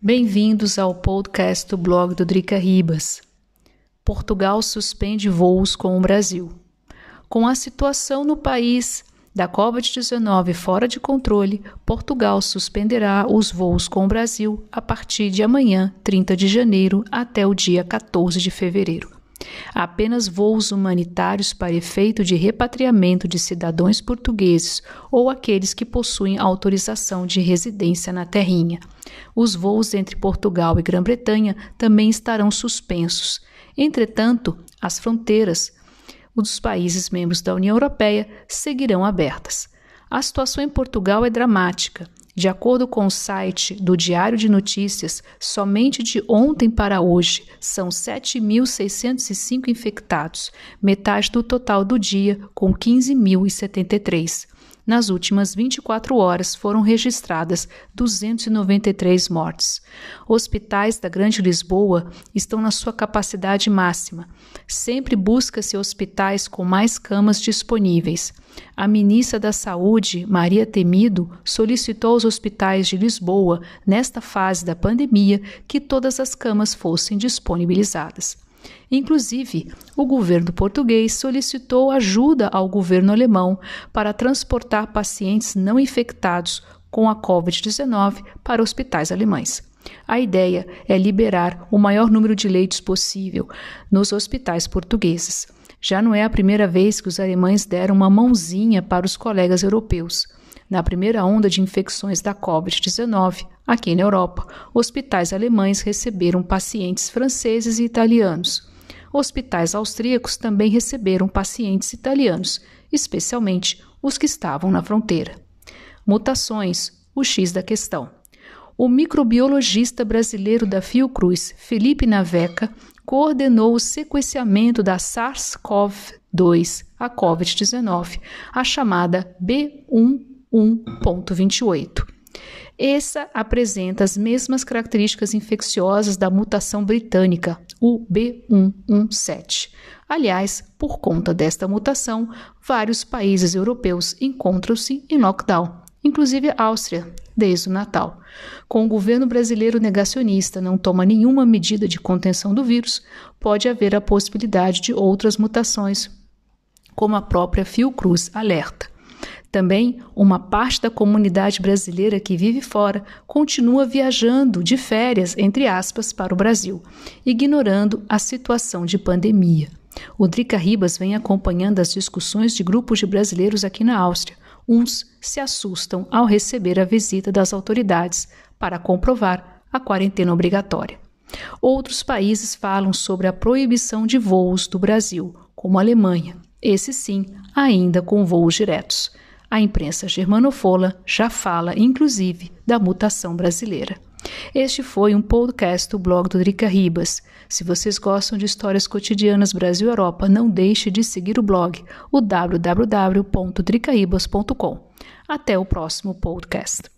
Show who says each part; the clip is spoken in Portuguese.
Speaker 1: Bem-vindos ao podcast do blog do Drica Ribas. Portugal suspende voos com o Brasil. Com a situação no país da Covid-19 fora de controle, Portugal suspenderá os voos com o Brasil a partir de amanhã, 30 de janeiro, até o dia 14 de fevereiro apenas voos humanitários para efeito de repatriamento de cidadãos portugueses ou aqueles que possuem autorização de residência na terrinha. Os voos entre Portugal e Grã-Bretanha também estarão suspensos. Entretanto, as fronteiras dos países membros da União Europeia seguirão abertas. A situação em Portugal é dramática. De acordo com o site do Diário de Notícias, somente de ontem para hoje são 7.605 infectados, metade do total do dia, com 15.073. Nas últimas 24 horas foram registradas 293 mortes. Hospitais da Grande Lisboa estão na sua capacidade máxima. Sempre busca-se hospitais com mais camas disponíveis. A ministra da Saúde, Maria Temido, solicitou aos hospitais de Lisboa, nesta fase da pandemia, que todas as camas fossem disponibilizadas. Inclusive, o governo português solicitou ajuda ao governo alemão para transportar pacientes não infectados com a Covid-19 para hospitais alemães. A ideia é liberar o maior número de leitos possível nos hospitais portugueses. Já não é a primeira vez que os alemães deram uma mãozinha para os colegas europeus na primeira onda de infecções da Covid-19 aqui na Europa. Hospitais alemães receberam pacientes franceses e italianos. Hospitais austríacos também receberam pacientes italianos, especialmente os que estavam na fronteira. Mutações, o X da questão. O microbiologista brasileiro da Fiocruz, Felipe Naveca, coordenou o sequenciamento da SARS-CoV-2, a COVID-19, a chamada B1 1.28. Essa apresenta as mesmas características infecciosas da mutação britânica, o B117. Aliás, por conta desta mutação, vários países europeus encontram-se em lockdown, inclusive a Áustria, desde o Natal. Com o governo brasileiro negacionista não toma nenhuma medida de contenção do vírus, pode haver a possibilidade de outras mutações, como a própria Fiocruz alerta. Também, uma parte da comunidade brasileira que vive fora continua viajando de férias, entre aspas, para o Brasil, ignorando a situação de pandemia. O Drica Ribas vem acompanhando as discussões de grupos de brasileiros aqui na Áustria. Uns se assustam ao receber a visita das autoridades para comprovar a quarentena obrigatória. Outros países falam sobre a proibição de voos do Brasil, como a Alemanha, esse sim, ainda com voos diretos. A imprensa germanofola já fala, inclusive, da mutação brasileira. Este foi um podcast do blog do Drica Ribas. Se vocês gostam de histórias cotidianas Brasil Europa, não deixe de seguir o blog, o www.dricaribas.com. Até o próximo podcast.